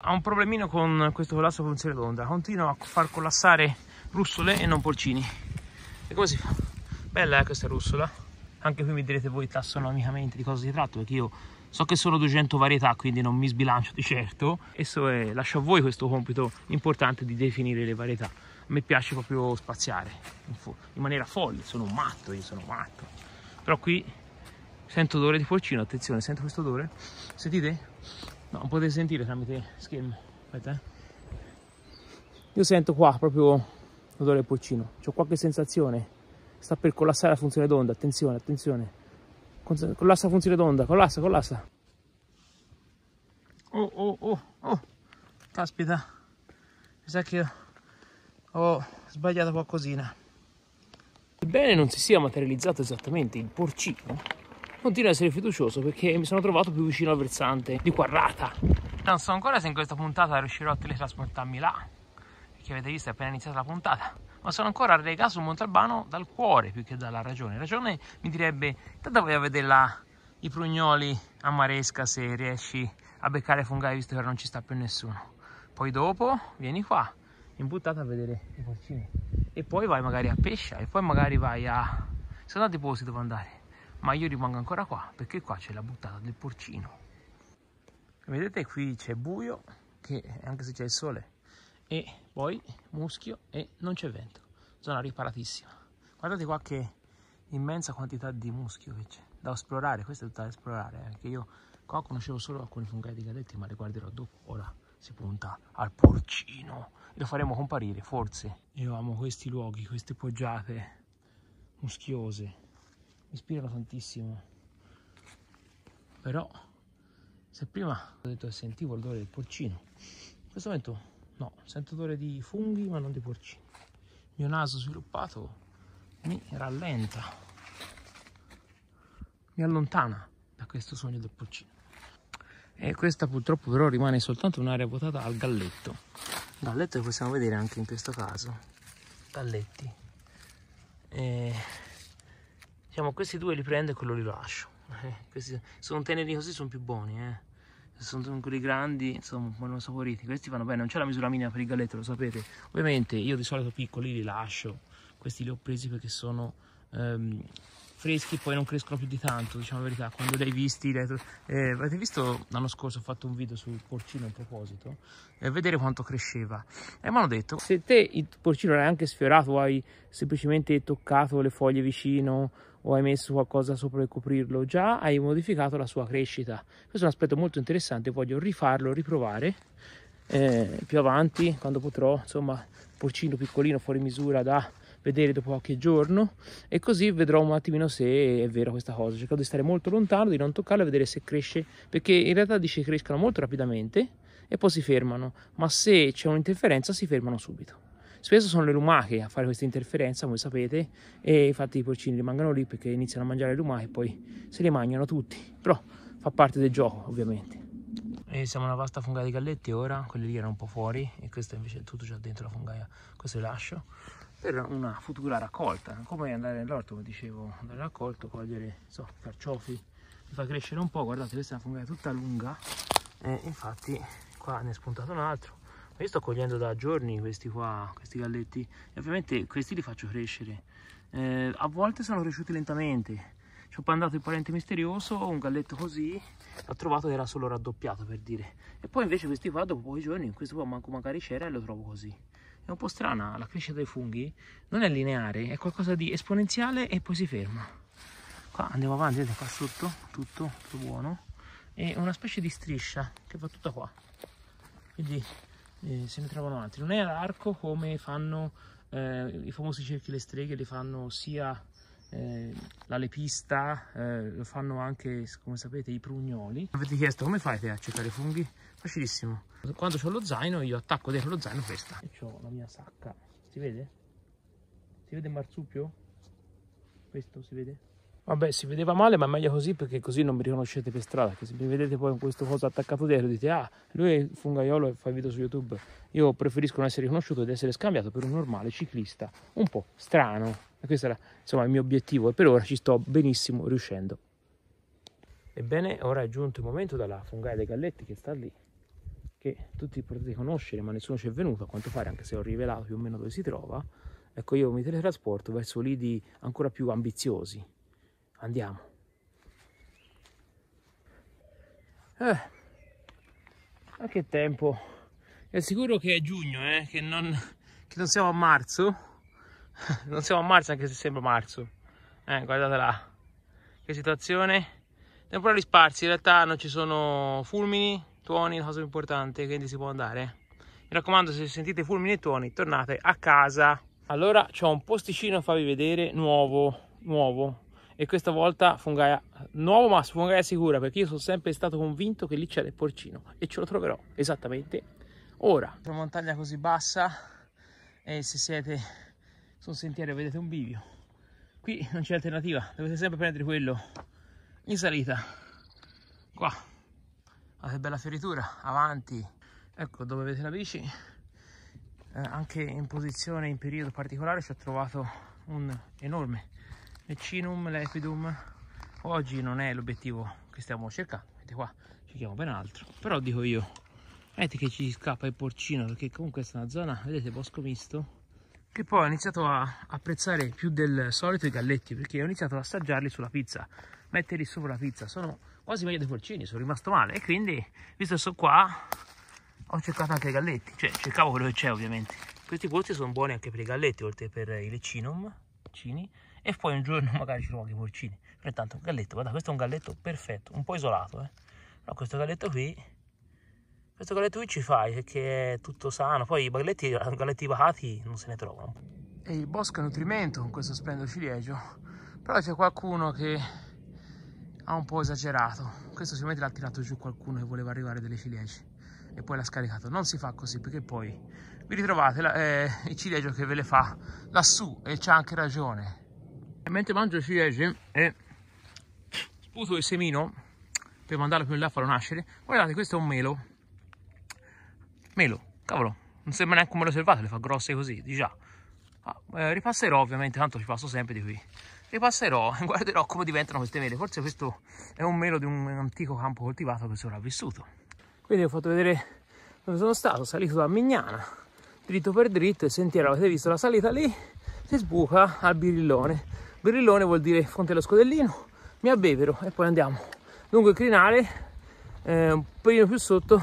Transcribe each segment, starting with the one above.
Ha un problemino con questo collasso punzione d'onda. Continua a far collassare russole e non polcini E come si fa? Bella è eh, questa russola. Anche qui mi direte voi tassonomicamente di cosa si tratta, perché io so che sono 200 varietà, quindi non mi sbilancio di certo. Esso è, lascio a voi questo compito importante di definire le varietà. A me piace proprio spaziare in, in maniera folle, sono un matto, io sono un matto. Però qui sento odore di porcino, attenzione, sento questo odore? Sentite? No, non potete sentire tramite schermo. Aspetta, eh. Io sento qua proprio l'odore del porcino. C'ho qualche sensazione. Sta per collassare la funzione d'onda. Attenzione, attenzione. Collassa la funzione d'onda. Collassa, collassa. Oh, oh, oh, oh. Caspita. Mi sa che ho sbagliato qualcosina. Ebbene, non si sia materializzato esattamente il porcino continuo a essere fiducioso perché mi sono trovato più vicino al versante di Quarrata. Non so ancora se in questa puntata riuscirò a teletrasportarmi là, perché avete visto è appena iniziata la puntata, ma sono ancora relegato su Montalbano dal cuore più che dalla ragione. La ragione mi direbbe, tanto vai a vedere là i prugnoli a maresca se riesci a beccare fungai visto che ora non ci sta più nessuno. Poi dopo vieni qua, in buttata a vedere i porcini. E poi vai magari a pescia e poi magari vai a... Sono tanti posti dove andare ma io rimango ancora qua perché qua c'è la buttata del porcino vedete qui c'è buio che anche se c'è il sole e poi muschio e non c'è vento zona riparatissima guardate qua che immensa quantità di muschio che c'è da esplorare questa è tutta da esplorare anche eh, io qua conoscevo solo alcuni funghi di galetti ma li guarderò dopo ora si punta al porcino lo faremo comparire forse io amo questi luoghi queste poggiate muschiose ispirano tantissimo. Però se prima ho detto che sentivo l'odore del porcino, in questo momento no, sento odore di funghi ma non di porcini. Il mio naso sviluppato mi rallenta, mi allontana da questo sogno del porcino. E questa purtroppo però rimane soltanto un'area votata al galletto. Galletto che possiamo vedere anche in questo caso. Galletti. E diciamo questi due li prendo e quello li lascio eh, questi sono teneri così sono più buoni eh. sono quelli grandi insomma vanno saporiti questi vanno bene non c'è la misura minima per il galletto lo sapete ovviamente io di solito piccoli li lascio questi li ho presi perché sono ehm, freschi poi non crescono più di tanto, diciamo la verità, quando li hai visti dentro. Eh, avete visto l'anno scorso ho fatto un video sul porcino in proposito, eh, vedere quanto cresceva. E mi hanno detto, se te il porcino l'hai anche sfiorato hai semplicemente toccato le foglie vicino o hai messo qualcosa sopra per coprirlo, già hai modificato la sua crescita. Questo è un aspetto molto interessante, voglio rifarlo, riprovare. Eh, più avanti quando potrò insomma porcino piccolino fuori misura da vedere dopo qualche giorno e così vedrò un attimino se è vera questa cosa. Cercherò di stare molto lontano, di non toccarla e vedere se cresce, perché in realtà dice che crescano molto rapidamente e poi si fermano, ma se c'è un'interferenza si fermano subito. Spesso sono le lumache a fare questa interferenza, come sapete, e infatti i porcini rimangono lì perché iniziano a mangiare le lumache e poi se le mangiano tutti, però fa parte del gioco ovviamente. E siamo una vasta fungaia di galletti ora, quelli lì erano un po' fuori e questa invece è tutto già dentro la fungaia, questo le lascio per una futura raccolta come andare nell'orto come dicevo andare raccolto cogliere so, carciofi mi fa crescere un po' guardate questa è una fungata tutta lunga e infatti qua ne è spuntato un altro io sto cogliendo da giorni questi qua questi galletti e ovviamente questi li faccio crescere eh, a volte sono cresciuti lentamente ci ho mandato il parente misterioso un galletto così l'ho trovato che era solo raddoppiato per dire e poi invece questi qua dopo pochi giorni questo qua manco magari c'era e lo trovo così è un po' strana la crescita dei funghi, non è lineare, è qualcosa di esponenziale e poi si ferma. Qua andiamo avanti, vedete qua sotto, tutto, tutto buono, e una specie di striscia che va tutta qua. Quindi eh, se ne trovano altri. Non è ad arco come fanno eh, i famosi cerchi le streghe, li fanno sia eh, la lepista, eh, lo fanno anche, come sapete, i prugnoli. Avete chiesto come fate a cercare funghi? facilissimo quando c'ho lo zaino io attacco dentro lo zaino questa e c'ho la mia sacca si vede? si vede il marsupio? questo si vede? Vabbè, si vedeva male, ma meglio così perché così non mi riconoscete per strada. Che se mi vedete poi con questo coso attaccato dietro, dite: Ah, lui è il fungaiolo e fa video su YouTube. Io preferisco non essere riconosciuto ed essere scambiato per un normale ciclista un po' strano. E questo era insomma il mio obiettivo, e per ora ci sto benissimo riuscendo. Ebbene, ora è giunto il momento della fungaia dei galletti che sta lì che tutti potete conoscere ma nessuno ci è venuto a quanto pare anche se ho rivelato più o meno dove si trova ecco io mi teletrasporto verso lidi ancora più ambiziosi andiamo eh, ma che tempo è sicuro che è giugno eh? che, non, che non siamo a marzo non siamo a marzo anche se sembra marzo eh, guardate là che situazione temporali sparsi in realtà non ci sono fulmini tuoni, la cosa più importante, quindi si può andare. Mi raccomando, se sentite fulmini e tuoni, tornate a casa. Allora, c'è un posticino a farvi vedere, nuovo, nuovo, e questa volta fungaia nuovo ma fungaia sicura perché io sono sempre stato convinto che lì c'è il porcino e ce lo troverò esattamente ora una montagna così bassa e se siete su un sentiero vedete un bivio qui non c'è alternativa dovete sempre prendere quello in salita qua Ah, che bella feritura, avanti. Ecco dove vedete la bici. Eh, anche in posizione, in periodo particolare, si è trovato un enorme Ecinum Lepidum. Oggi non è l'obiettivo che stiamo cercando, vedete qua, cerchiamo ben altro. Però dico io, vedete che ci scappa il porcino, perché comunque questa è una zona, vedete, bosco misto, che poi ho iniziato a apprezzare più del solito i galletti, perché ho iniziato ad assaggiarli sulla pizza metterli sopra la pizza. Sono quasi meglio dei porcini, sono rimasto male. E quindi, visto che sono qua, ho cercato anche i galletti. Cioè, cercavo quello che c'è, ovviamente. Questi polsi sono buoni anche per i galletti, oltre per i lecinum, cini. E poi un giorno magari ci trovo anche i porcini. Però un galletto, guarda, questo è un galletto perfetto, un po' isolato, eh. Però questo galletto qui... Questo galletto qui ci fai perché è tutto sano, poi i galletti, galletti vacati non se ne trovano. E il bosco è nutrimento con questo splendido ciliegio, però c'è qualcuno che ha un po' esagerato. Questo sicuramente l'ha tirato giù qualcuno che voleva arrivare delle ciliegie e poi l'ha scaricato. Non si fa così perché poi vi ritrovate la, eh, il ciliegio che ve le fa lassù e c'ha anche ragione. E mentre mangio ciliegie e sputo il semino per mandarlo più in là a farlo nascere, guardate questo è un melo. Melo, cavolo, non sembra neanche un melo selvato, le fa grosse così, di già. Ah, eh, ripasserò ovviamente, tanto ci passo sempre di qui ripasserò e guarderò come diventano queste mele. Forse questo è un melo di un antico campo coltivato che sopravvissuto. Quindi ho fatto vedere dove sono stato, salito da Mignana, dritto per dritto, il sentiero, avete visto la salita lì, si sbuca al Birillone. Birillone vuol dire Fonte dello Scodellino, mi abbevero e poi andiamo lungo il crinale, eh, un pochino più sotto,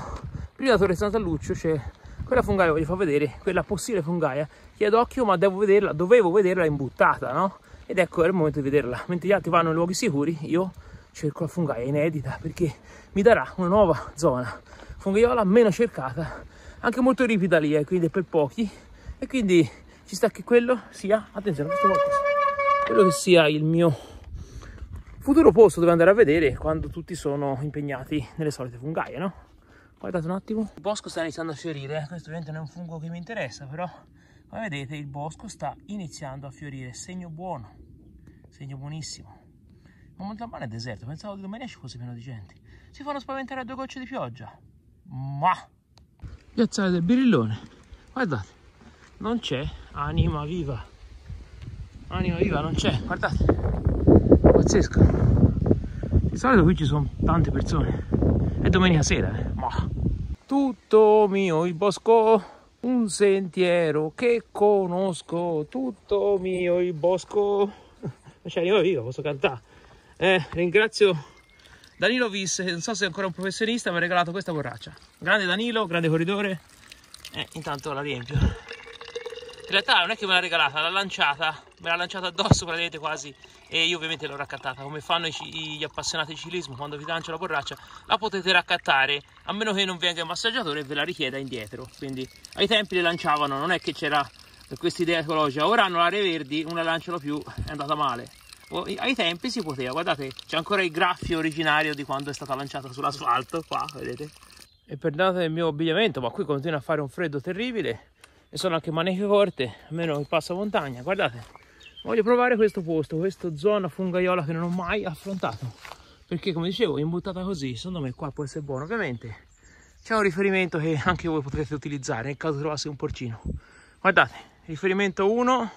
prima della Torre Sant'Alluccio c'è quella fungaia voglio far vedere, quella possibile fungaia che ad d'occhio ma devo vederla, dovevo vederla imbuttata, no? ed ecco era il momento di vederla mentre gli altri vanno in luoghi sicuri io cerco la fungaia inedita perché mi darà una nuova zona fungaiola meno cercata anche molto ripida lì eh, quindi è per pochi e quindi ci sta che quello sia attenzione questo volta quello che sia il mio futuro posto dove andare a vedere quando tutti sono impegnati nelle solite fungaie no? guardate un attimo il bosco sta iniziando a fiorire eh. questo ovviamente non è un fungo che mi interessa però come vedete il bosco sta iniziando a fiorire segno buono segno buonissimo ma Montalbano è deserto pensavo che domani ci fosse meno di gente si fanno spaventare a due gocce di pioggia ma piazzale del Birillone guardate non c'è anima viva anima viva non c'è guardate pazzesco di solito qui ci sono tante persone è domenica sera eh. ma tutto mio il bosco un sentiero che conosco tutto mio il bosco cioè io posso cantare eh, ringrazio Danilo Visse non so se è ancora un professionista mi ha regalato questa borraccia grande Danilo grande corridore eh, intanto la riempio in realtà non è che me l'ha regalata, l'ha lanciata, me l'ha lanciata addosso praticamente quasi e io ovviamente l'ho raccattata, come fanno gli appassionati di ciclismo quando vi lancio la borraccia, la potete raccattare a meno che non venga il massaggiatore e ve la richieda indietro, quindi ai tempi le lanciavano, non è che c'era questa idea ecologica, ora hanno l'area verdi, una lanciano più, è andata male. Oh, ai tempi si poteva, guardate, c'è ancora il graffio originario di quando è stata lanciata sull'asfalto, qua, vedete. E perdonate il mio abbigliamento, ma qui continua a fare un freddo terribile e sono anche maniche corte, almeno il passamontagna, guardate, voglio provare questo posto, questa zona fungaiola che non ho mai affrontato, perché come dicevo, imbuttata così, secondo me qua può essere buono, ovviamente c'è un riferimento che anche voi potrete utilizzare nel caso trovasse un porcino, guardate, riferimento 1,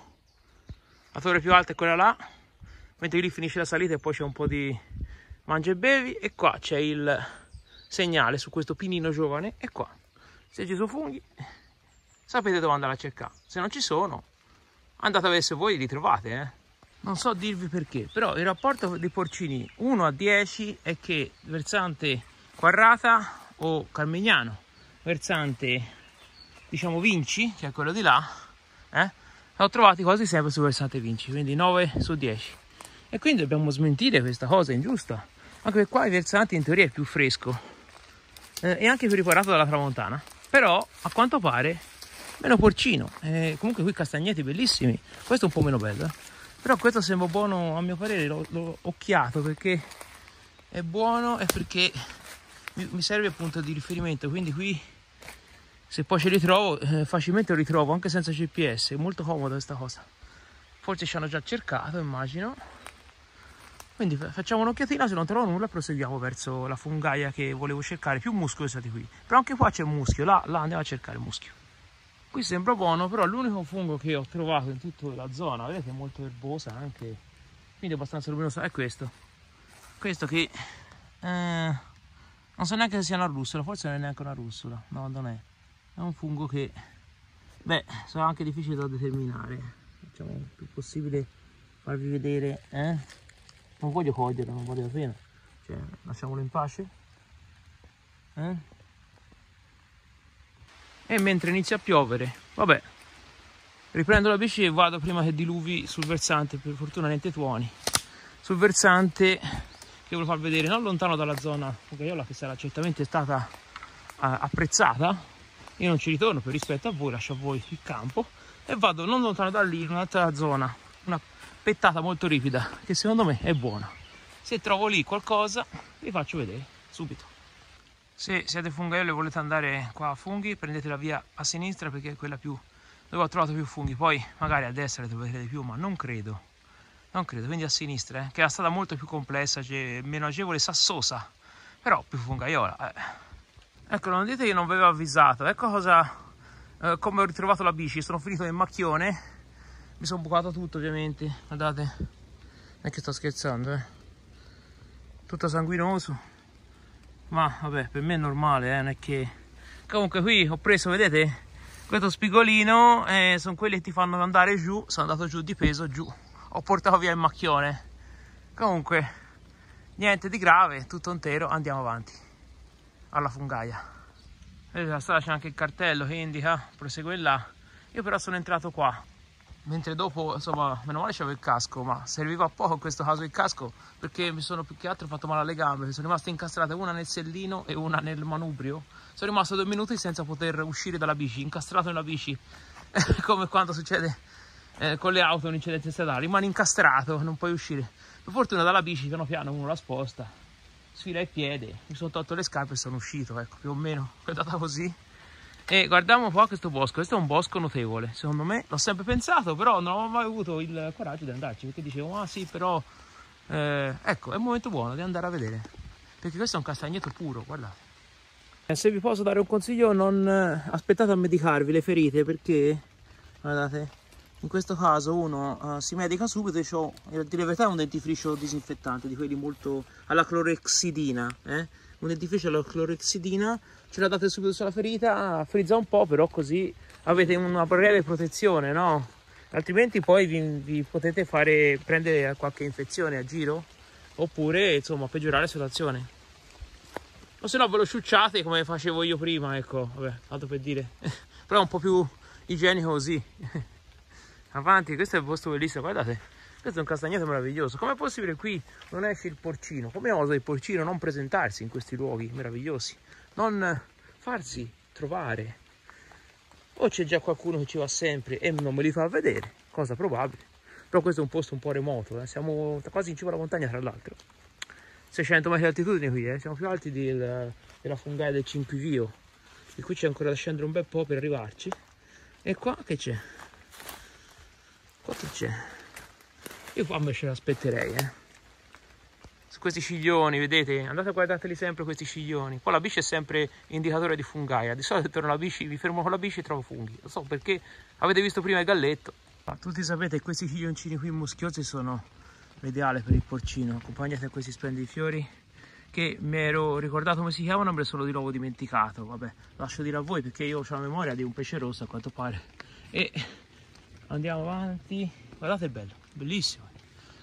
la torre più alta è quella là, mentre lì finisce la salita e poi c'è un po' di mangia e bevi e qua c'è il segnale su questo pinino giovane e qua se ci sono funghi sapete dove andare a cercare. Se non ci sono, andate a vedere se voi li trovate. Eh? Non so dirvi perché, però il rapporto dei porcini 1 a 10 è che versante Quarrata o Carmignano, versante diciamo Vinci, che è quello di là, eh, l'ho trovati quasi sempre su versante Vinci, quindi 9 su 10. E quindi dobbiamo smentire questa cosa ingiusta, anche per qua il versante in teoria è più fresco eh, e anche più riparato dalla tramontana. Però a quanto pare meno porcino eh, comunque qui castagneti bellissimi questo è un po' meno bello eh. però questo sembra buono a mio parere l'ho occhiato perché è buono e perché mi serve appunto di riferimento quindi qui se poi ci ritrovo eh, facilmente lo ritrovo anche senza gps è molto comoda questa cosa forse ci hanno già cercato immagino quindi facciamo un'occhiatina se non trovo nulla proseguiamo verso la fungaia che volevo cercare più muscolosa di qui però anche qua c'è muschio là, là andiamo a cercare muschio qui sembra buono però l'unico fungo che ho trovato in tutta la zona vedete è molto erbosa anche quindi abbastanza luminosa è questo questo che eh, non so neanche se sia una russola forse non è neanche una russola no non è è un fungo che beh sarà anche difficile da determinare facciamo il più possibile farvi vedere eh? non voglio coglierlo non voglio la pena cioè lasciamolo in pace eh? e mentre inizia a piovere vabbè riprendo la bici e vado prima che diluvi sul versante per fortuna niente tuoni sul versante che volevo far vedere non lontano dalla zona Fugaiola che sarà certamente stata eh, apprezzata io non ci ritorno per rispetto a voi lascio a voi il campo e vado non lontano da lì in un'altra zona una pettata molto ripida che secondo me è buona se trovo lì qualcosa vi faccio vedere subito se siete fungaioli e volete andare qua a funghi, prendete la via a sinistra perché è quella più dove ho trovato più funghi. Poi magari a destra ne troverete di più, ma non credo. Non credo, quindi a sinistra, eh, che è una strada molto più complessa, meno agevole, sassosa, però più fungaiola. Eh. Ecco, non dite che non vi avevo avvisato. Ecco cosa, eh, come ho ritrovato la bici. Sono finito nel macchione, mi sono bucato tutto ovviamente. Guardate, non è che sto scherzando, eh. Tutto sanguinoso ma vabbè per me è normale eh, non è che comunque qui ho preso vedete questo spigolino eh, sono quelli che ti fanno andare giù sono andato giù di peso giù ho portato via il macchione comunque niente di grave tutto intero andiamo avanti alla fungaia vedete eh, la strada c'è anche il cartello che indica prosegue là io però sono entrato qua mentre dopo insomma meno male c'avevo il casco ma serviva a poco in questo caso il casco perché mi sono più che altro fatto male alle gambe sono rimaste incastrate una nel sellino e una nel manubrio sono rimasto due minuti senza poter uscire dalla bici incastrato nella bici come quando succede eh, con le auto un incidente stradale rimani incastrato non puoi uscire per fortuna dalla bici piano piano uno la sposta sfila il piede mi sono tolto le scarpe e sono uscito ecco più o meno è andata così e guardiamo un po' questo bosco, questo è un bosco notevole, secondo me, l'ho sempre pensato, però non ho mai avuto il coraggio di andarci, perché dicevo, ah sì, però, eh, ecco, è un momento buono di andare a vedere, perché questo è un castagneto puro, guardate. Eh, se vi posso dare un consiglio, non eh, aspettate a medicarvi le ferite, perché, guardate, in questo caso uno uh, si medica subito e ho di verità è un dentifricio disinfettante di quelli molto alla clorexidina eh? un dentifricio alla clorexidina ce la date subito sulla ferita ah, frizza un po' però così avete una breve protezione no? altrimenti poi vi, vi potete fare prendere qualche infezione a giro oppure insomma peggiorare la situazione o se no ve lo sciucciate come facevo io prima ecco vabbè tanto per dire però è un po' più igienico così avanti, questo è il posto bellissimo, guardate, questo è un castagnato meraviglioso. Com'è possibile qui non esce il porcino? Come osa il porcino non presentarsi in questi luoghi meravigliosi? Non farsi trovare? O c'è già qualcuno che ci va sempre e non me li fa vedere, cosa probabile. Però questo è un posto un po' remoto, eh? siamo quasi in cima alla montagna tra l'altro. 600 metri di altitudine qui, eh? siamo più alti del, della fungaia del Cinquivio. E qui c'è ancora da scendere un bel po' per arrivarci. E qua che c'è? Qua che c'è? Io qua invece l'aspetterei, eh. Su questi ciglioni, vedete? Andate a guardateli sempre questi ciglioni. Qua la bici è sempre indicatore di fungaia. Di solito torno alla bici, vi fermo con la bici e trovo funghi. Lo so perché avete visto prima il galletto. Ma tutti sapete che questi ciglioncini qui muschiosi sono l'ideale per il porcino. Accompagnati a questi splendidi fiori che mi ero ricordato come si chiamano, ma sono di nuovo dimenticato. Vabbè, lascio dire a voi perché io ho la memoria di un pesce rosso a quanto pare. E andiamo avanti guardate è bello bellissimo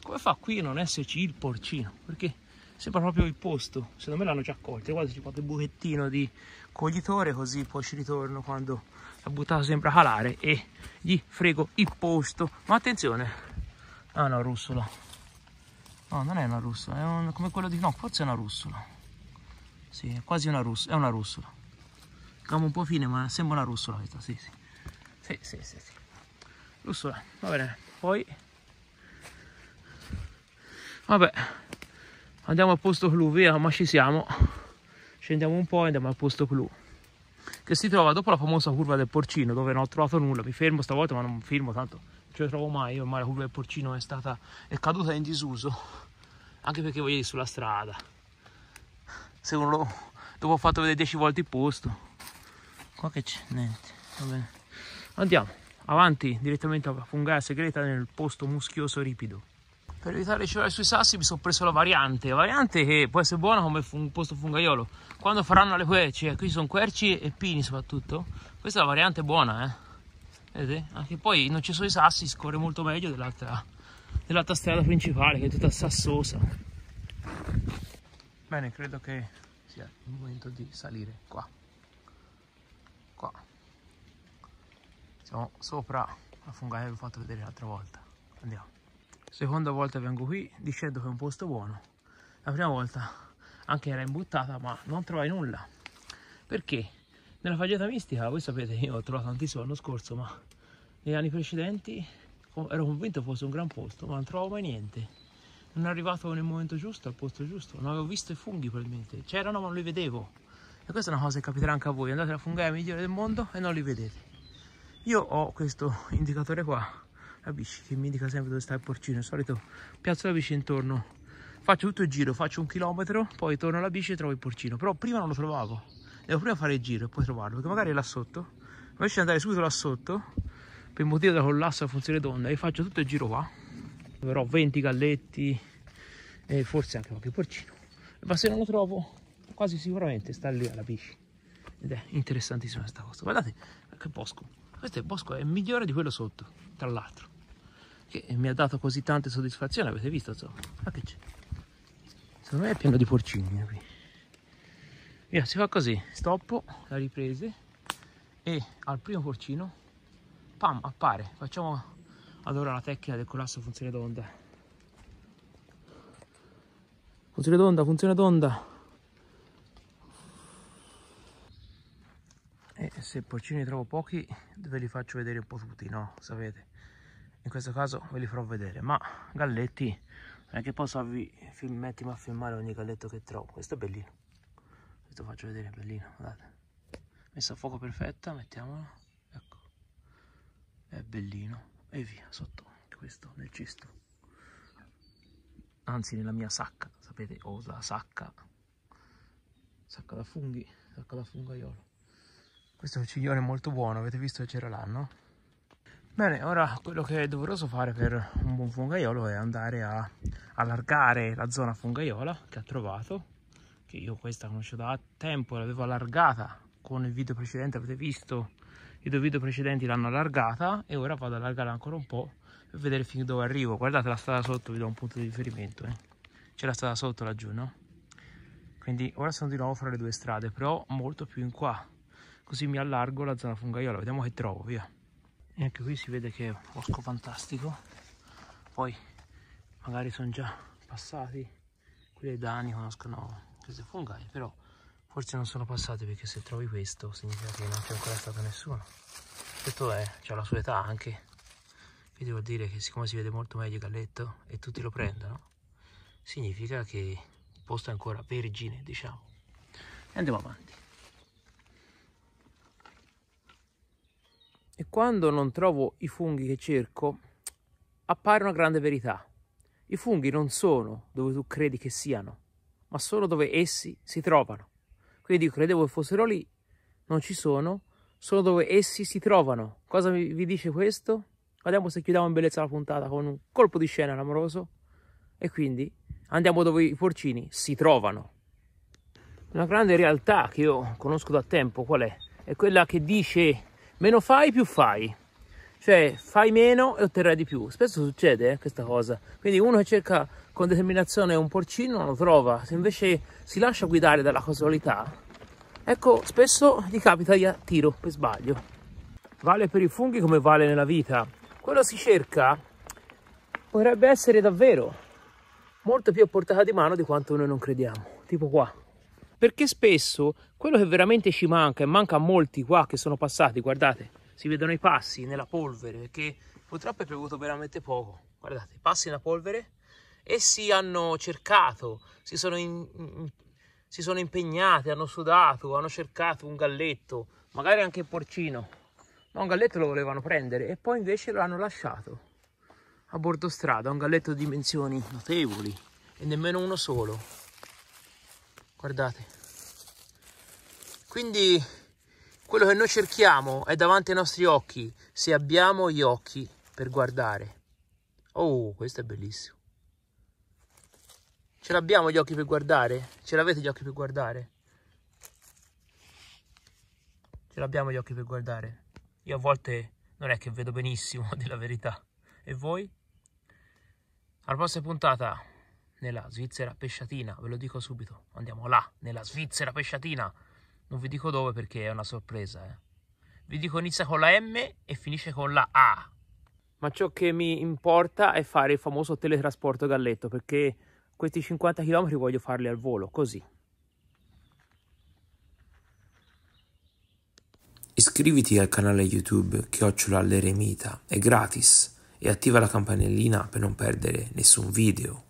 come fa qui a non esserci il porcino perché sembra proprio il posto secondo me l'hanno già accolto guarda c'è qualche buchettino di coglitore così poi ci ritorno quando la buttata sembra calare e gli frego il posto ma attenzione ah, è una russola no non è una russola è un, come quello di no forse è una russola sì, è quasi una russola, è una russola. Camo un po' fine, ma sembra una russola questa, sì, sì. Sì, sì, sì, sì l'usura va bene poi vabbè andiamo al posto clou via ma ci siamo scendiamo un po' e andiamo al posto clou che si trova dopo la famosa curva del porcino dove non ho trovato nulla mi fermo stavolta ma non filmo tanto non ce la trovo mai ormai la curva del porcino è stata è caduta in disuso anche perché voglio dire sulla strada se uno lo, dopo ho fatto vedere 10 volte il posto qua che c'è niente va bene andiamo avanti direttamente a fungare segreta nel posto muschioso ripido. Per evitare di scivolare sui sassi mi sono preso la variante, la variante che può essere buona come un posto fungaiolo. Quando faranno le querci, eh, qui sono querci e pini soprattutto, questa è la variante buona, eh. Vedete? Anche poi non ci sono i sassi, scorre molto meglio dell'altra dell strada principale che è tutta sassosa. Bene, credo che sia il momento di salire qua. Siamo sopra la fungaia che vi ho fatto vedere l'altra volta. Andiamo. Seconda volta vengo qui dicendo che è un posto buono. La prima volta anche era imbuttata ma non trovai nulla. Perché? Nella fagiata mistica, voi sapete che io ho trovato antiso l'anno scorso ma negli anni precedenti ero convinto fosse un gran posto ma non trovavo mai niente non è arrivato nel momento giusto, al posto giusto, non avevo visto i funghi probabilmente, c'erano ma non li vedevo. E questa è una cosa che capiterà anche a voi, andate alla fungaia migliore del mondo e non li vedete. Io ho questo indicatore qua, la bici, che mi indica sempre dove sta il porcino. Al solito piazzo la bici intorno, faccio tutto il giro, faccio un chilometro, poi torno alla bici e trovo il porcino. Però prima non lo trovavo. Devo prima fare il giro e poi trovarlo, perché magari è là sotto. Invece di andare subito là sotto, per motivo della collasso a funzione d'onda, e faccio tutto il giro qua. Però 20 galletti e forse anche qualche porcino. Ma se non lo trovo, quasi sicuramente sta lì alla bici. Ed è interessantissima questa cosa. Guardate, che bosco. Questo bosco è migliore di quello sotto, tra l'altro. Che mi ha dato così tante soddisfazioni, avete visto, insomma. Ma che c'è? Secondo me è pieno di porcini eh, qui. Via, si fa così. Stoppo la riprese e al primo porcino, pam, appare. Facciamo allora la tecnica del collasso funzione d'onda. Funzione d'onda, funzione d'onda. e se porcini trovo pochi ve li faccio vedere un po' tutti no sapete in questo caso ve li farò vedere ma galletti non è che posso farvi filmetti ma filmare ogni galletto che trovo questo è bellino questo faccio vedere bellino guardate messo a fuoco perfetta mettiamolo ecco è bellino e via sotto questo nel cisto anzi nella mia sacca sapete ho la sacca sacca da funghi sacca da fungaiolo questo ciglione è molto buono, avete visto che c'era l'anno? Bene, ora quello che è doveroso fare per un buon fungaiolo è andare a allargare la zona fungaiola che ha trovato, che io questa conosco da tempo, l'avevo allargata con il video precedente, avete visto i due video precedenti l'hanno allargata e ora vado ad allargare ancora un po' per vedere fin dove arrivo. Guardate la strada sotto, vi do un punto di riferimento, eh. c'è la strada sotto laggiù, no? Quindi ora sono di nuovo fra le due strade, però molto più in qua, così mi allargo la zona fungaiola vediamo che trovo via e anche qui si vede che è un bosco fantastico poi magari sono già passati quelli dei danni conoscono queste fungaie però forse non sono passati perché se trovi questo significa che non c'è ancora stato nessuno questo è, c'ha la sua età anche quindi vuol dire che siccome si vede molto meglio il galletto e tutti lo prendono significa che il posto è ancora vergine diciamo e andiamo avanti e quando non trovo i funghi che cerco, appare una grande verità. I funghi non sono dove tu credi che siano, ma solo dove essi si trovano. Quindi io credevo che fossero lì, non ci sono, solo dove essi si trovano. Cosa vi dice questo? vediamo se chiudiamo in bellezza la puntata con un colpo di scena amoroso. E quindi andiamo dove i porcini si trovano. Una grande realtà che io conosco da tempo qual è? È quella che dice meno fai più fai cioè fai meno e otterrai di più spesso succede eh, questa cosa quindi uno che cerca con determinazione un porcino non lo trova se invece si lascia guidare dalla casualità ecco spesso gli capita di tiro per sbaglio vale per i funghi come vale nella vita quello si cerca potrebbe essere davvero molto più a portata di mano di quanto noi non crediamo tipo qua perché spesso quello che veramente ci manca e manca a molti qua che sono passati, guardate, si vedono i passi nella polvere che purtroppo è piovuto veramente poco, guardate, passi nella polvere e si hanno cercato, si sono, in, si sono impegnati, hanno sudato, hanno cercato un galletto, magari anche il porcino, ma un galletto lo volevano prendere e poi invece lo hanno lasciato a bordo strada, un galletto di dimensioni notevoli e nemmeno uno solo. Guardate. Quindi quello che noi cerchiamo è davanti ai nostri occhi, se abbiamo gli occhi per guardare. Oh, questo è bellissimo. Ce l'abbiamo gli occhi per guardare? Ce l'avete gli occhi per guardare? Ce l'abbiamo gli occhi per guardare? Io a volte non è che vedo benissimo, della verità. E voi? Alla prossima puntata nella Svizzera Pesciatina, ve lo dico subito, andiamo là, nella Svizzera Pesciatina. Non vi dico dove perché è una sorpresa. Eh. Vi dico inizia con la M e finisce con la A. Ma ciò che mi importa è fare il famoso teletrasporto galletto perché questi 50 km voglio farli al volo, così. Iscriviti al canale YouTube Chiocciola all'Eremita, è gratis e attiva la campanellina per non perdere nessun video.